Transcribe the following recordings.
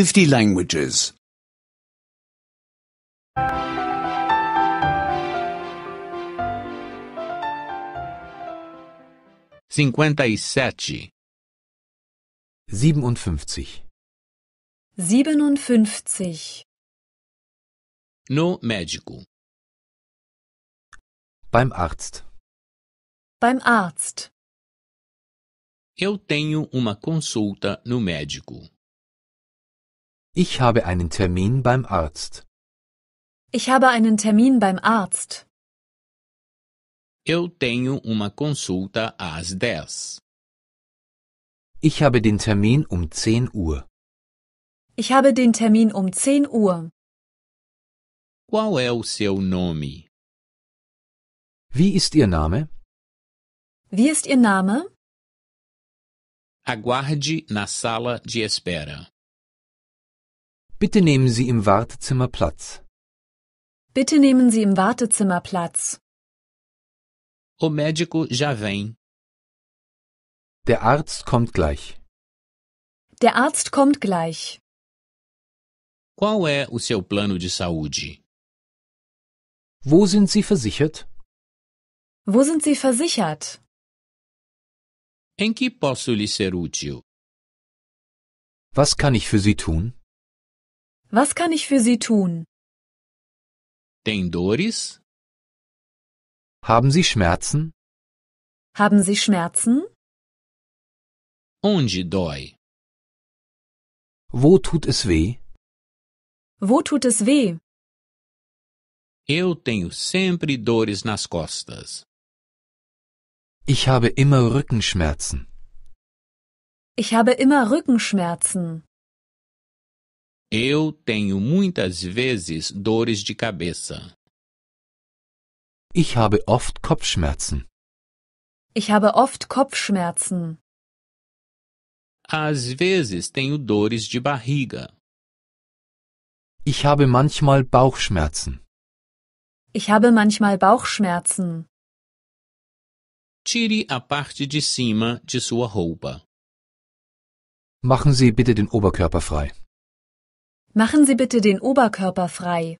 50 languages. 57. 57. 57. No médico. Beim Arzt. Beim Arzt. Eu tenho uma consulta no médico. Ich habe einen Termin beim Arzt. Ich habe einen Termin beim Arzt. Eu tenho uma consulta às 10. Ich habe den Termin um 10 Uhr. Ich habe den Termin um 10 Uhr. Qual é o seu nome? Wie ist Ihr Name? Wie ist Ihr Name? Aguarde na sala de espera. Bitte nehmen Sie im Wartezimmer Platz. Bitte nehmen Sie im Wartezimmer Platz. O médico já vem. Der Arzt kommt gleich. Der Arzt kommt gleich. Qual é o seu plano de saúde? Wo sind Sie versichert? Wo sind Sie versichert? Em que posso lhe ser útil? Was kann ich für Sie tun? Was kann ich für Sie tun? Tem dores? Haben Sie Schmerzen? Haben Sie Schmerzen? Onde dói? Wo tut es weh? Wo tut es weh? Eu tenho sempre dores nas costas. Ich habe immer Rückenschmerzen. Ich habe immer Rückenschmerzen. Eu tenho muitas vezes dores de cabeça. Ich habe oft Kopfschmerzen. Ich habe oft Kopfschmerzen. Às vezes tenho dores de barriga. Ich habe manchmal Bauchschmerzen. Ich habe manchmal Bauchschmerzen. Tire a parte de cima de sua roupa. Machen Sie bitte den Oberkörper frei. Machen Sie bitte den Oberkörper frei.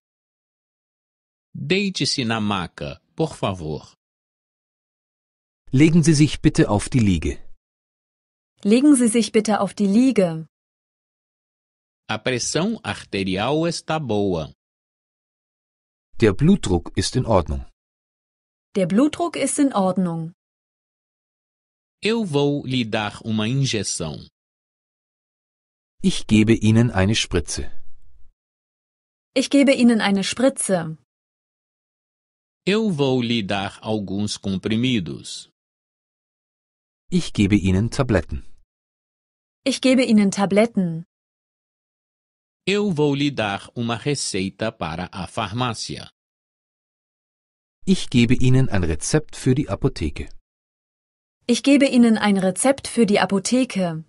Deite-se na maca, por favor. Legen Sie sich bitte auf die Liege. Legen Sie sich bitte auf die Liege. A pressão arterial está boa. Der Blutdruck ist in Ordnung. Der Blutdruck ist in Ordnung. Eu vou lhe dar uma injeção. Ich gebe Ihnen eine Spritze. Ich gebe Ihnen eine Spritze. Eu vou lhe dar alguns comprimidos. Ich gebe Ihnen Tabletten. Ich gebe Ihnen Tabletten. Eu vou lhe dar uma receita para a farmácia. Ich gebe Ihnen ein Rezept für die Apotheke. Ich gebe Ihnen ein Rezept für die Apotheke.